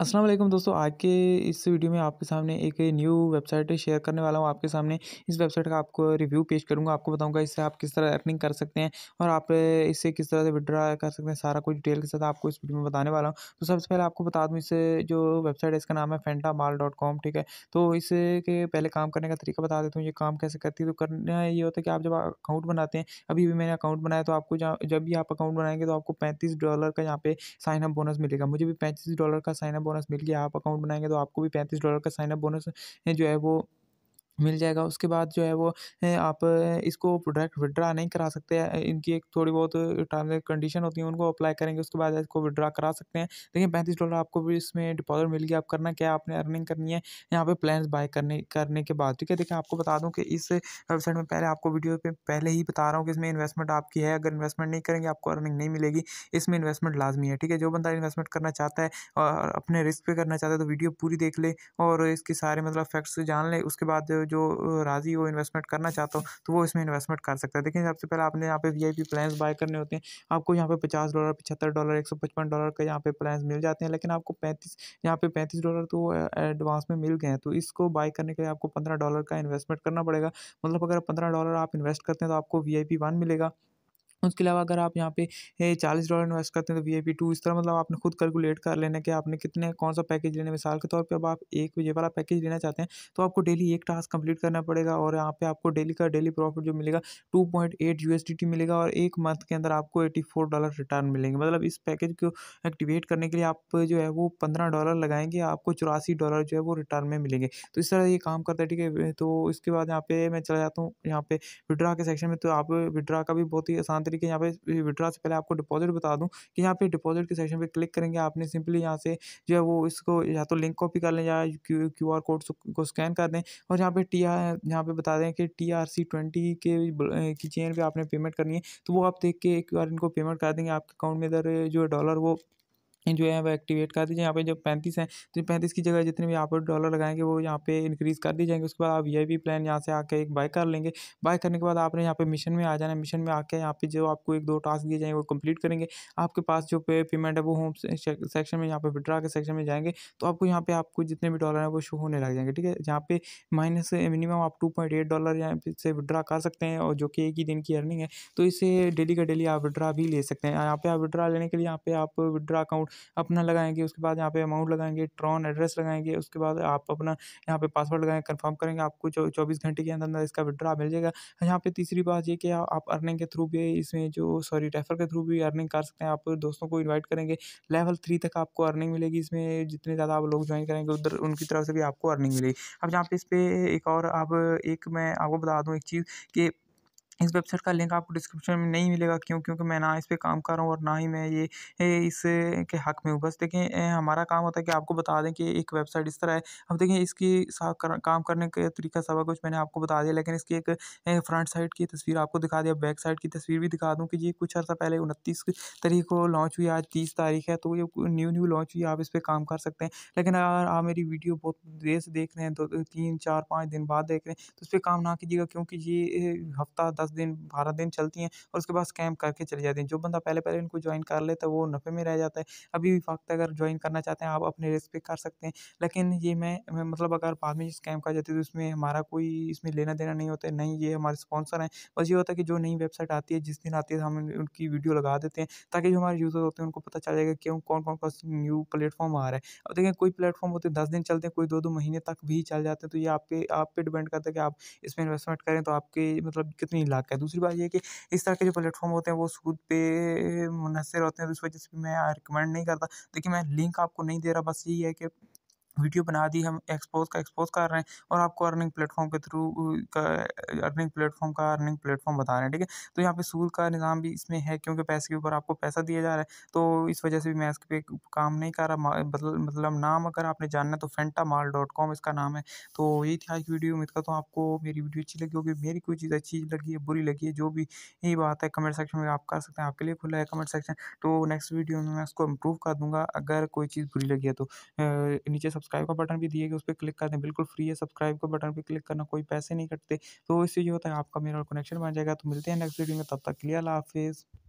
अस्सलाम वालेकुम दोस्तों आज के इस वीडियो में आपके सामने एक न्यू वेबसाइट शेयर करने वाला हूँ आपके सामने इस वेबसाइट का आपको रिव्यू पेश करूँगा आपको बताऊँगा इससे आप किस तरह अर्निंग कर सकते हैं और आप इससे किस तरह से विड्रा कर सकते हैं सारा कुछ डिटेल के साथ आपको इस वीडियो में बताने वाला हूँ तो सबसे पहले आपको बता दूँ इस जो वेबसाइट है इसका नाम है फेंटा माल डॉट कॉम ठीक है तो इसके पहले काम करने का तरीका बता देता हूँ ये काम कैसे करती है तो करना ये होता है कि आप जब अकाउंट बनाते हैं अभी भी मैंने अकाउंट बनाया तो आपको जब भी आप अकाउंट बनाएंगे तो आपको पैंतीस डॉलर का यहाँ पे साइन अप बोनस मिलेगा मुझे भी पैंतीस डॉलर का साइन अप बोनस मिल गया आप अकाउंट बनाएंगे तो आपको भी पैंतीस डॉलर का साइनअप बोनस जो है वो मिल जाएगा उसके बाद जो है वो आप इसको प्रोडक्ट विड्रा नहीं करा सकते इनकी एक थोड़ी बहुत टर्म एंड कंडीशन होती है उनको अप्लाई करेंगे उसके बाद इसको विड्रा करा सकते हैं लेकिन पैंतीस डॉलर आपको भी इसमें डिपॉजिट मिल गया आप करना क्या आपने अर्निंग करनी है यहाँ पे प्लान्स बाय करने करने के बाद ठीक है देखिए आपको बता दूँ कि इस वेबसाइट में पहले आपको वीडियो पर पहले ही बता रहा हूँ कि इसमें इन्वेस्टमेंट आपकी है अगर इन्वेस्टमेंट नहीं करेंगे आपको अर्निंग नहीं मिलेगी इसमें इन्वेस्टमेंट लाजमी है ठीक है जो बंदा इन्वेस्टमेंट करना चाहता है और अपने रिस्क पे करना चाहता है तो वीडियो पूरी देख ले और इसके सारे मतलब फैक्ट्स जान ले उसके बाद जो राज़ी हो इन्वेस्टमेंट करना चाहता हो तो वो इसमें इन्वेस्टमेंट कर सकता है देखिए सबसे पहले आपने यहाँ पे V I P plans buy करने होते हैं आपको यहाँ पे पचास डॉलर पचहत्तर डॉलर एक सौ पचपन डॉलर का यहाँ पे प्लान्स मिल जाते हैं लेकिन आपको पैंतीस यहाँ पे पैंतीस डॉलर तो एडवांस में मिल गए हैं तो इसको बाय करने के लिए आपको पंद्रह डॉलर का इन्वेस्टमेंट करना पड़ेगा मतलब अगर पंद्रह डॉलर आप इन्वेस्ट करते हैं तो आपको वी आई पी वन मिलेगा उसके अलावा अगर आप यहाँ पे चालीस डॉलर इन्वेस्ट करते हैं तो वी आई पी टू इस तरह मतलब आपने खुद कैलकुलेट कर लेना कि आपने कितने कौन सा पैकेज लेने मिसाल के तौर पे अब आप एक ये वाला पैकेज लेना चाहते हैं तो आपको डेली एक टास्क कंप्लीट करना पड़ेगा और यहाँ पे आपको डेली का डेली प्रॉफिट जो मिलेगा two point eight U S T मिलेगा और एक मंथ के अंदर आपको एटी फोर डॉलर रिटर्न मिलेंगे मतलब इस पैकेज को एक्टिवेट करने के लिए आप जो है वो पंद्रह डॉलर लगाएंगे आपको चौरासी डॉलर जो है वो रिटर्न में मिलेंगे तो इस तरह ये काम करता है ठीक है तो इसके बाद यहाँ पे मैं चला जाता हूँ यहाँ पे विड्रा के सेक्शन में तो आप विड्रा का भी बहुत ही आसान तरीके यहाँ पे विड्रॉ से पहले आपको डिपॉजिट बता दूँ कि यहाँ पे डिपॉजिट के सेक्शन पे क्लिक करेंगे आपने सिंपली यहाँ से जो है वो इसको या तो लिंक कॉपी कर लें या क्यू आर कोड को स्कैन कर दें और यहाँ पे टी आर यहाँ पे बता दें कि टी आर सी ट्वेंटी के की चेन पर आपने पेमेंट करनी है तो वो आप देख के एक बार इनको पेमेंट कर देंगे आपके अकाउंट में इधर जो डॉलर वो जो है वह एक्टिवेट कर दीजिए यहाँ पे जो पैंतीस है तो पैंतीस की जगह जितने भी आप डॉलर लगाएंगे वो यहाँ पे इंक्रीज़ कर दी जाएंगे उसके बाद आप वी प्लान यहाँ से आके एक बाय कर लेंगे बाय करने के बाद आपने यहाँ पे मिशन में आ जाना है मिशन में आके यहाँ पे जो आपको एक दो टास्क दिए जाएंगे वो कम्प्लीट करेंगे आपके पास जो पे पेमेंट है वो होम सेक्शन में यहाँ पर विड्रा के सेक्शन में जाएंगे तो आपको यहाँ पे आपको जितने भी डॉलर हैं वो शो होने लग जाएंगे ठीक है यहाँ पे माइनस मिनिमम आप टू पॉइंट एट डॉलर यहाँ से विड्रा कर सकते हैं और जो कि एक ही दिन की अर्निंग है तो इसे डेली का डेली आप विड्रा भी ले सकते हैं यहाँ पे आप विड्रा लेने के लिए यहाँ पे आप विड्रा अकाउंट अपना लगाएंगे उसके बाद यहाँ पे अमाउंट लगाएंगे ट्रॉन एड्रेस लगाएंगे उसके बाद आप अपना यहाँ पे पासवर्ड लगाएंगे कंफर्म करेंगे आपको चौबीस घंटे के अंदर अंदर इसका विड्रा मिल जाएगा यहाँ पे तीसरी बात ये कि आप अर्निंग के थ्रू भी इसमें जो सॉरी रेफर के थ्रू भी अर्निंग कर सकते हैं आप दोस्तों को इन्वाइट करेंगे लेवल थ्री तक आपको अर्निंग मिलेगी इसमें जितने ज़्यादा आप लोग ज्वाइन करेंगे उधर उनकी तरफ से भी आपको अर्निंग मिलेगी अब यहाँ पे इस पर एक और आप एक मैं आपको बता दूँ एक चीज़ कि इस वेबसाइट का लिंक आपको डिस्क्रिप्शन में नहीं मिलेगा क्यों क्योंकि मैं ना इस पर काम कर रहा हूँ और ना ही मैं ये इसके हक़ में हूँ बस देखें हमारा काम होता है कि आपको बता दें कि एक वेबसाइट इस तरह है अब देखें इसकी कर, काम करने का तरीका सब कुछ मैंने आपको बता दिया लेकिन इसकी एक फ्रंट साइड की तस्वीर आपको दिखा दिया बैक साइड की तस्वीर भी दिखा दूँ कि ये कुछ अर्सा पहले उनतीस तारीख को लॉन्च हुई आज तीस तारीख है तो ये न्यू न्यू लॉन्च हुई आप इस पर काम कर सकते हैं लेकिन अगर आप मेरी वीडियो बहुत देर से देख रहे हैं दो तीन चार पाँच दिन बाद देख रहे हैं तो इस पर काम ना कीजिएगा क्योंकि ये हफ्ता दस दस दिन बारह दिन चलती हैं और उसके बाद स्कैम करके चले जाते हैं जो बंदा पहले पहले इनको ज्वाइन कर लेता है वो नफ़े में रह जाता है अभी वक्त अगर ज्वाइन करना चाहते हैं आप अपने रिस्क पे कर सकते हैं लेकिन ये मैं, मैं मतलब अगर बाद में स्कैम कर जाती है तो इसमें हमारा कोई इसमें लेना देना नहीं होता है नहीं ये हमारे स्पॉन्सर हैं बस ये होता है कि जो नई वेबसाइट आती है जिस दिन आती है तो हम उनकी वीडियो लगा देते हैं ताकि जो हमारे यूज़र होते हैं उनको पता चल जाएगा क्यों कौन कौन सा न्यू प्लेटफॉर्म आ रहा है अब देखें कोई प्लेटफॉर्म होते हैं दस दिन चलते हैं कोई दो दो महीने तक भी चल जाते हैं तो ये आपके आप पे डिपेंड करता है कि आप इसमें इन्वेस्टमेंट करें तो आपके मतलब कितनी हक है दूसरी बात यह कि इस तरह के जो प्लेटफॉर्म होते हैं वो सूद पे मुनसर होते हैं तो इस वजह से मैं रिकमेंड नहीं करता देखिए मैं लिंक आपको नहीं दे रहा बस यही है कि वीडियो बना दी हम एक्सपोज का एक्सपोज कर रहे हैं और आपको अर्निंग प्लेटफॉर्म के थ्रू का अर्निंग प्लेटफॉर्म का अर्निंग प्लेटफॉर्म बता रहे हैं ठीक है तो यहाँ पे सूद का निज़ाम भी इसमें है क्योंकि पैसे के ऊपर आपको पैसा दिया जा रहा है तो इस वजह से भी मैं इस पर काम नहीं कर रहा मतलब नाम अगर आपने जानना है तो फेंटा माल डॉट कॉम इसका नाम है तो यही थी आज की वीडियो उम्मीद करता तो आपको मेरी वीडियो अच्छी लगी होगी मेरी कोई चीज़ अच्छी लगी है बुरी लगी है जो भी यही बात है कमेंट सेक्शन में आप कर सकते हैं आपके लिए खुला है कमेंट सेक्शन तो नेक्स्ट वीडियो में मैं उसको इम्प्रूव कर दूँगा अगर कोई चीज़ बुरी लगी है तो नीचे सब सब्सक्राइब का बटन भी दिए गए उस पर क्लिक कर दें बिल्कुल फ्री है सब्सक्राइब का बटन पर क्लिक करना कोई पैसे नहीं कटते तो इससे जो होता है आपका मेरा कनेक्शन बन जाएगा तो मिलते हैं नेक्स्ट वीडियो में तब तक क्लियर हाफिज़